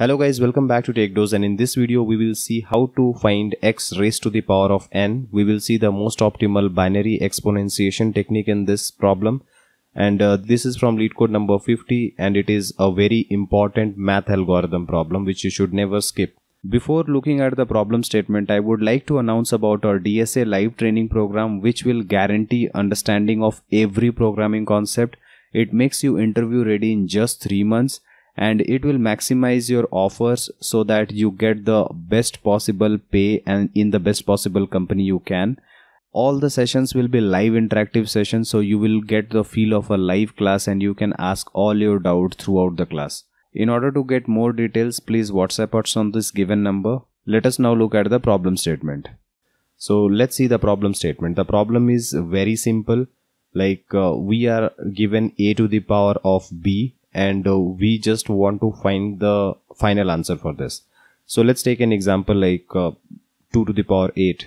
Hello guys, welcome back to TechDose and in this video we will see how to find x raised to the power of n. We will see the most optimal binary exponentiation technique in this problem and uh, this is from lead code number 50 and it is a very important math algorithm problem which you should never skip. Before looking at the problem statement, I would like to announce about our DSA live training program which will guarantee understanding of every programming concept. It makes you interview ready in just 3 months and it will maximize your offers so that you get the best possible pay and in the best possible company you can all the sessions will be live interactive sessions so you will get the feel of a live class and you can ask all your doubts throughout the class in order to get more details please whatsapp us on this given number let us now look at the problem statement so let's see the problem statement the problem is very simple like uh, we are given a to the power of b and uh, we just want to find the final answer for this so let's take an example like uh, 2 to the power 8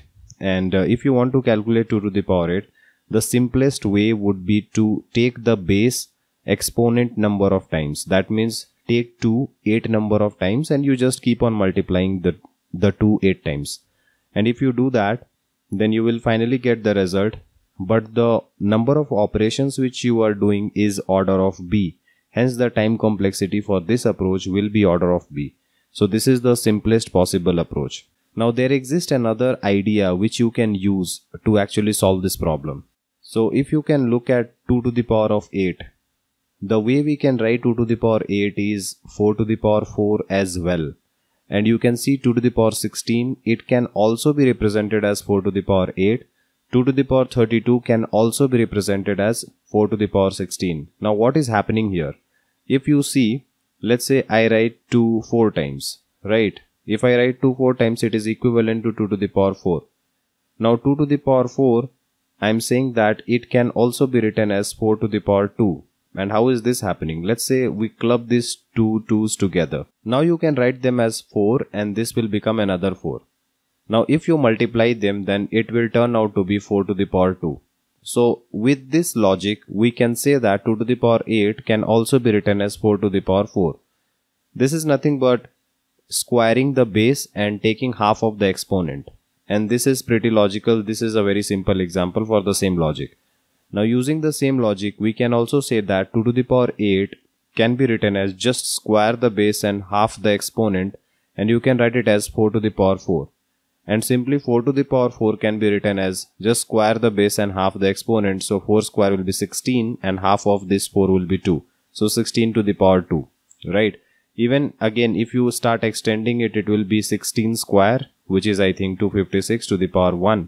and uh, if you want to calculate 2 to the power 8 the simplest way would be to take the base exponent number of times that means take 2 8 number of times and you just keep on multiplying the the 2 8 times and if you do that then you will finally get the result but the number of operations which you are doing is order of b Hence the time complexity for this approach will be order of b. So this is the simplest possible approach. Now there exists another idea which you can use to actually solve this problem. So if you can look at 2 to the power of 8, the way we can write 2 to the power 8 is 4 to the power 4 as well. And you can see 2 to the power 16, it can also be represented as 4 to the power 8 2 to the power 32 can also be represented as 4 to the power 16. Now what is happening here? If you see, let's say I write 2 4 times, right? If I write 2 4 times, it is equivalent to 2 to the power 4. Now 2 to the power 4, I am saying that it can also be written as 4 to the power 2. And how is this happening? Let's say we club these two 2's together. Now you can write them as 4 and this will become another 4. Now if you multiply them then it will turn out to be 4 to the power 2. So with this logic we can say that 2 to the power 8 can also be written as 4 to the power 4. This is nothing but squaring the base and taking half of the exponent. And this is pretty logical. This is a very simple example for the same logic. Now using the same logic, we can also say that 2 to the power 8 can be written as just square the base and half the exponent and you can write it as 4 to the power 4 and simply 4 to the power 4 can be written as just square the base and half the exponent so 4 square will be 16 and half of this 4 will be 2 so 16 to the power 2 right even again if you start extending it it will be 16 square which is I think 256 to the power 1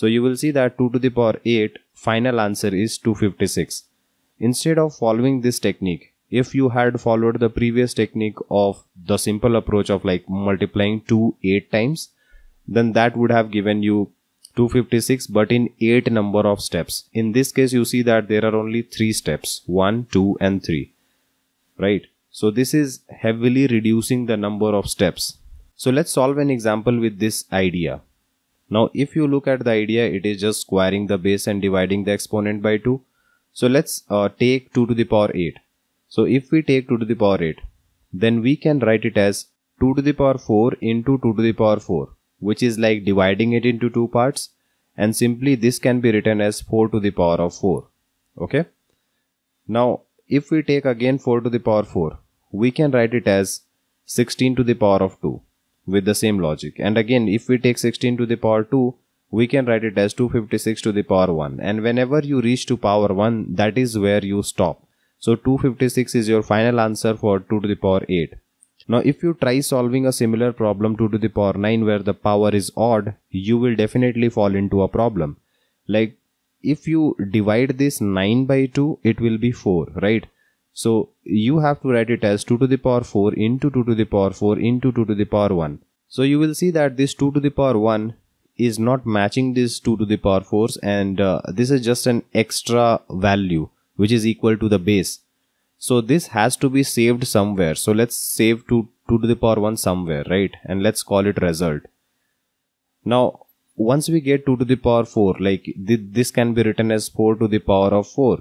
so you will see that 2 to the power 8 final answer is 256 instead of following this technique if you had followed the previous technique of the simple approach of like multiplying 2 8 times then that would have given you 256 but in 8 number of steps. In this case you see that there are only 3 steps 1, 2 and 3. Right. So this is heavily reducing the number of steps. So let's solve an example with this idea. Now if you look at the idea it is just squaring the base and dividing the exponent by 2. So let's uh, take 2 to the power 8. So if we take 2 to the power 8 then we can write it as 2 to the power 4 into 2 to the power 4 which is like dividing it into two parts and simply this can be written as 4 to the power of 4 okay now if we take again 4 to the power 4 we can write it as 16 to the power of 2 with the same logic and again if we take 16 to the power 2 we can write it as 256 to the power 1 and whenever you reach to power 1 that is where you stop so 256 is your final answer for 2 to the power 8 now if you try solving a similar problem 2 to the power 9 where the power is odd, you will definitely fall into a problem. Like if you divide this 9 by 2, it will be 4, right? So you have to write it as 2 to the power 4 into 2 to the power 4 into 2 to the power 1. So you will see that this 2 to the power 1 is not matching this 2 to the power 4 and uh, this is just an extra value which is equal to the base so this has to be saved somewhere so let's save to 2 to the power 1 somewhere right and let's call it result now once we get 2 to the power 4 like th this can be written as 4 to the power of 4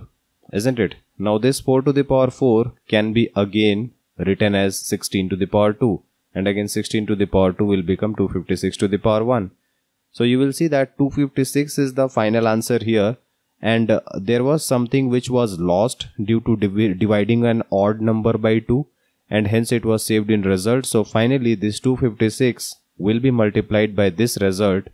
isn't it now this 4 to the power 4 can be again written as 16 to the power 2 and again 16 to the power 2 will become 256 to the power 1 so you will see that 256 is the final answer here and uh, there was something which was lost due to div dividing an odd number by 2 and hence it was saved in result so finally this 256 will be multiplied by this result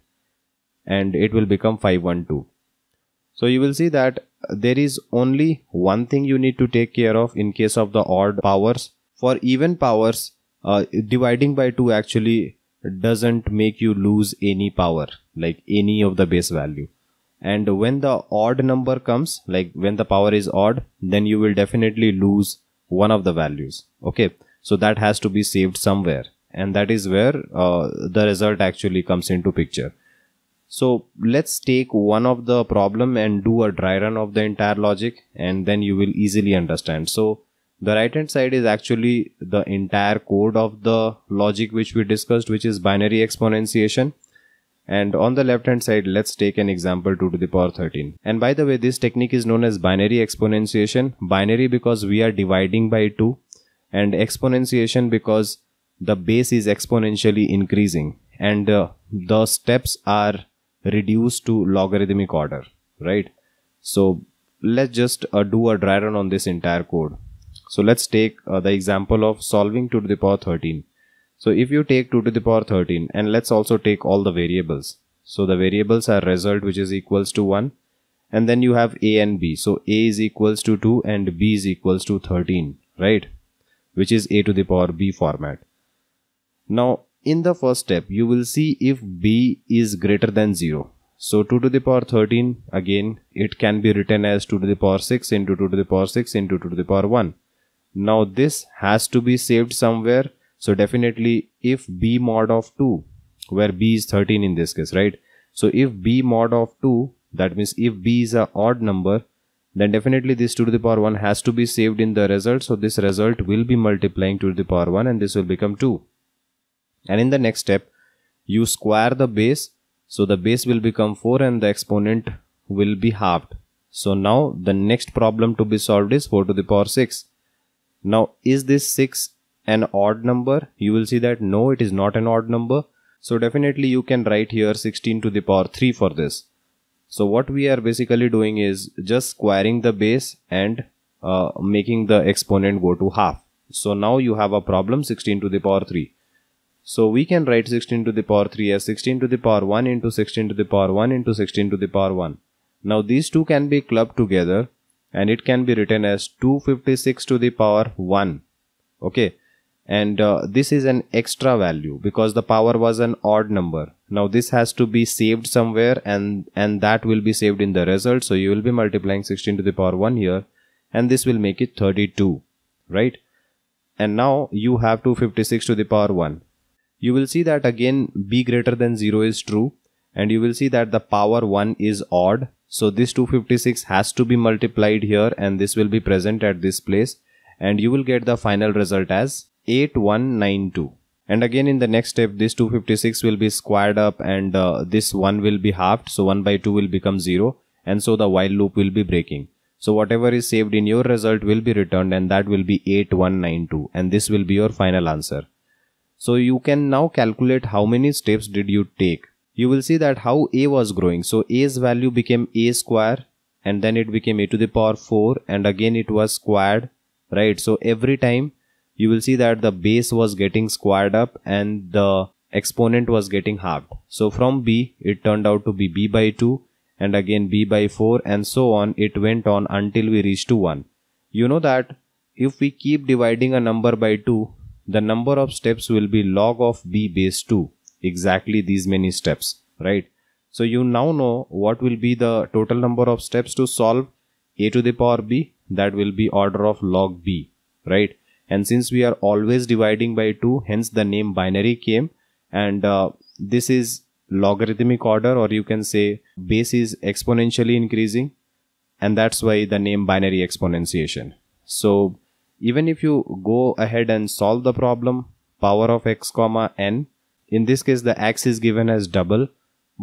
and it will become 512 so you will see that uh, there is only one thing you need to take care of in case of the odd powers for even powers uh, dividing by 2 actually doesn't make you lose any power like any of the base value and when the odd number comes like when the power is odd then you will definitely lose one of the values okay so that has to be saved somewhere and that is where uh, the result actually comes into picture so let's take one of the problem and do a dry run of the entire logic and then you will easily understand so the right hand side is actually the entire code of the logic which we discussed which is binary exponentiation and on the left hand side let's take an example 2 to the power 13 and by the way this technique is known as binary exponentiation binary because we are dividing by 2 and exponentiation because the base is exponentially increasing and uh, the steps are reduced to logarithmic order right so let's just uh, do a dry run on this entire code so let's take uh, the example of solving 2 to the power 13 so if you take 2 to the power 13 and let's also take all the variables. So the variables are result which is equals to 1 and then you have a and b. So a is equals to 2 and b is equals to 13 right which is a to the power b format. Now in the first step you will see if b is greater than 0. So 2 to the power 13 again it can be written as 2 to the power 6 into 2 to the power 6 into 2 to the power 1. Now this has to be saved somewhere so definitely if b mod of 2 where b is 13 in this case, right? So if b mod of 2 that means if b is a odd number then definitely this 2 to the power 1 has to be saved in the result. So this result will be multiplying 2 to the power 1 and this will become 2. And in the next step you square the base. So the base will become 4 and the exponent will be halved. So now the next problem to be solved is 4 to the power 6. Now is this 6 an odd number you will see that no it is not an odd number so definitely you can write here 16 to the power 3 for this so what we are basically doing is just squaring the base and uh, making the exponent go to half so now you have a problem 16 to the power 3 so we can write 16 to the power 3 as 16 to the power 1 into 16 to the power 1 into 16 to the power 1 now these two can be clubbed together and it can be written as 256 to the power 1 okay and uh, this is an extra value because the power was an odd number now this has to be saved somewhere and and that will be saved in the result so you will be multiplying 16 to the power 1 here and this will make it 32 right and now you have 256 to the power 1 you will see that again b greater than 0 is true and you will see that the power 1 is odd so this 256 has to be multiplied here and this will be present at this place and you will get the final result as 8192 and again in the next step this 256 will be squared up and uh, this 1 will be halved so 1 by 2 will become 0 and so the while loop will be breaking so whatever is saved in your result will be returned and that will be 8192 and this will be your final answer so you can now calculate how many steps did you take you will see that how a was growing so a's value became a square and then it became a to the power 4 and again it was squared right so every time you will see that the base was getting squared up and the exponent was getting halved. So from b it turned out to be b by 2 and again b by 4 and so on it went on until we reached to 1. You know that if we keep dividing a number by 2 the number of steps will be log of b base 2 exactly these many steps right. So you now know what will be the total number of steps to solve a to the power b that will be order of log b right and since we are always dividing by 2 hence the name binary came and uh, this is logarithmic order or you can say base is exponentially increasing and that's why the name binary exponentiation so even if you go ahead and solve the problem power of x comma n in this case the x is given as double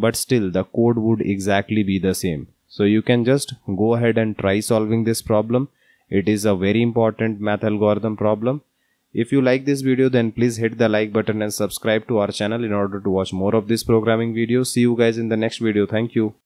but still the code would exactly be the same so you can just go ahead and try solving this problem it is a very important math algorithm problem. If you like this video then please hit the like button and subscribe to our channel in order to watch more of this programming videos. See you guys in the next video. Thank you.